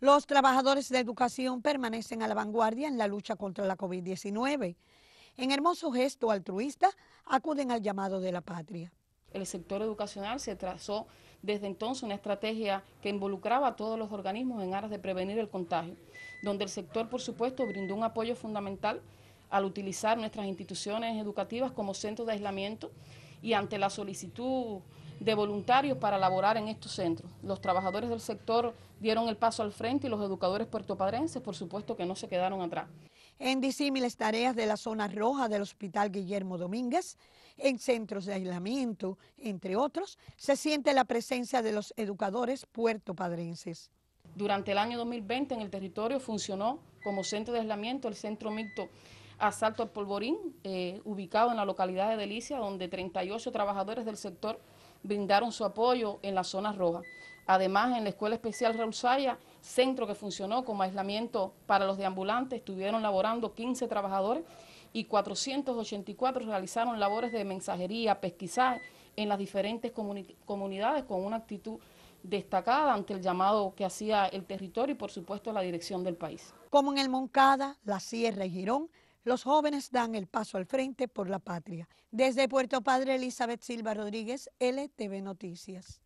Los trabajadores de educación permanecen a la vanguardia en la lucha contra la COVID-19. En hermoso gesto altruista, acuden al llamado de la patria. El sector educacional se trazó desde entonces una estrategia que involucraba a todos los organismos en aras de prevenir el contagio, donde el sector, por supuesto, brindó un apoyo fundamental al utilizar nuestras instituciones educativas como centro de aislamiento y ante la solicitud de voluntarios para laborar en estos centros. Los trabajadores del sector dieron el paso al frente y los educadores puertopadrenses, por supuesto, que no se quedaron atrás. En disímiles tareas de la zona roja del Hospital Guillermo Domínguez, en centros de aislamiento, entre otros, se siente la presencia de los educadores puertopadrenses. Durante el año 2020 en el territorio funcionó como centro de aislamiento el Centro Mixto Asalto al Polvorín, eh, ubicado en la localidad de Delicia, donde 38 trabajadores del sector brindaron su apoyo en la zona roja. Además, en la Escuela Especial Raúl centro que funcionó como aislamiento para los deambulantes, estuvieron laborando 15 trabajadores y 484 realizaron labores de mensajería, pesquisar en las diferentes comunidades con una actitud destacada ante el llamado que hacía el territorio y por supuesto la dirección del país. Como en el Moncada, la Sierra y Girón, los jóvenes dan el paso al frente por la patria. Desde Puerto Padre, Elizabeth Silva Rodríguez, LTV Noticias.